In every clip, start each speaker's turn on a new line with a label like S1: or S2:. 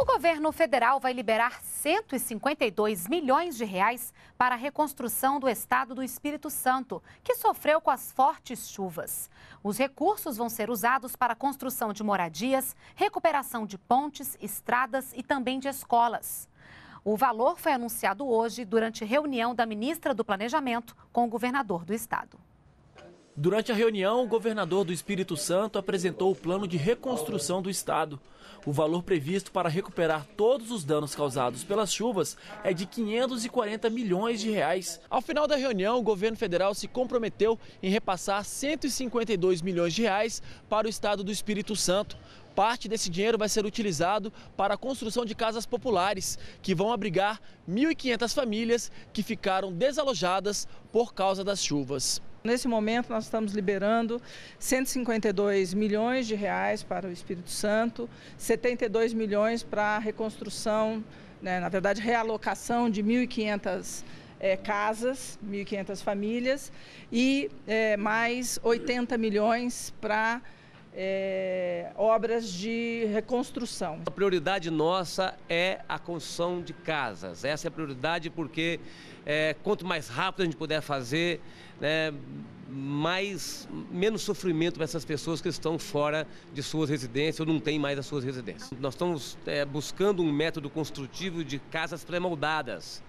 S1: O governo federal vai liberar 152 milhões de reais para a reconstrução do estado do Espírito Santo, que sofreu com as fortes chuvas. Os recursos vão ser usados para a construção de moradias, recuperação de pontes, estradas e também de escolas. O valor foi anunciado hoje durante reunião da ministra do Planejamento com o governador do estado.
S2: Durante a reunião, o governador do Espírito Santo apresentou o plano de reconstrução do estado. O valor previsto para recuperar todos os danos causados pelas chuvas é de 540 milhões de reais. Ao final da reunião, o governo federal se comprometeu em repassar 152 milhões de reais para o estado do Espírito Santo. Parte desse dinheiro vai ser utilizado para a construção de casas populares, que vão abrigar 1.500 famílias que ficaram
S3: desalojadas por causa das chuvas. Nesse momento, nós estamos liberando 152 milhões de reais para o Espírito Santo, 72 milhões para a reconstrução, né, na verdade, realocação de 1.500 é, eh, casas, 1.500 famílias, e é, mais 80 milhões para é, obras de reconstrução. A
S4: prioridade nossa é a construção de casas. Essa é a prioridade porque é, quanto mais rápido a gente puder fazer, né, mais menos sofrimento para essas pessoas que estão fora de suas residências ou não têm mais as suas residências. Nós estamos é, buscando um método construtivo de casas pré-moldadas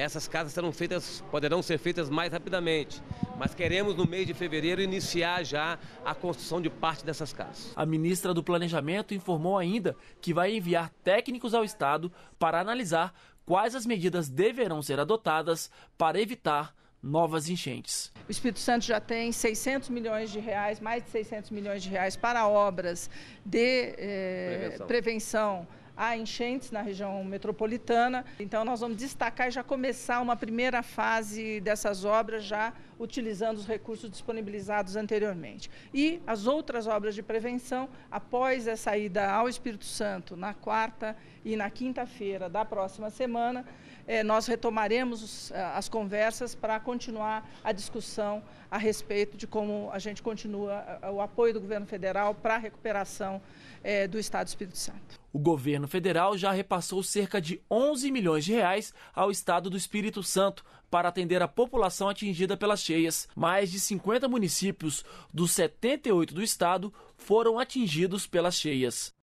S4: essas casas serão feitas, poderão ser feitas mais rapidamente. Mas queremos, no mês de fevereiro, iniciar já a construção de parte dessas casas.
S2: A ministra do Planejamento informou ainda que vai enviar técnicos ao Estado para analisar quais as medidas deverão ser adotadas para evitar novas enchentes.
S3: O Espírito Santo já tem 600 milhões de reais, mais de 600 milhões de reais para obras de eh, prevenção a enchentes na região metropolitana. Então, nós vamos destacar e já começar uma primeira fase dessas obras, já utilizando os recursos disponibilizados anteriormente. E as outras obras de prevenção, após a saída ao Espírito Santo, na quarta e na quinta-feira da próxima semana, eh, nós retomaremos eh, as conversas para continuar a discussão a respeito de como a gente continua eh, o apoio do governo federal para a recuperação eh, do Estado do Espírito Santo.
S2: O governo federal já repassou cerca de 11 milhões de reais ao estado do Espírito Santo para atender a população atingida pelas cheias. Mais de 50 municípios dos 78 do estado foram atingidos pelas cheias.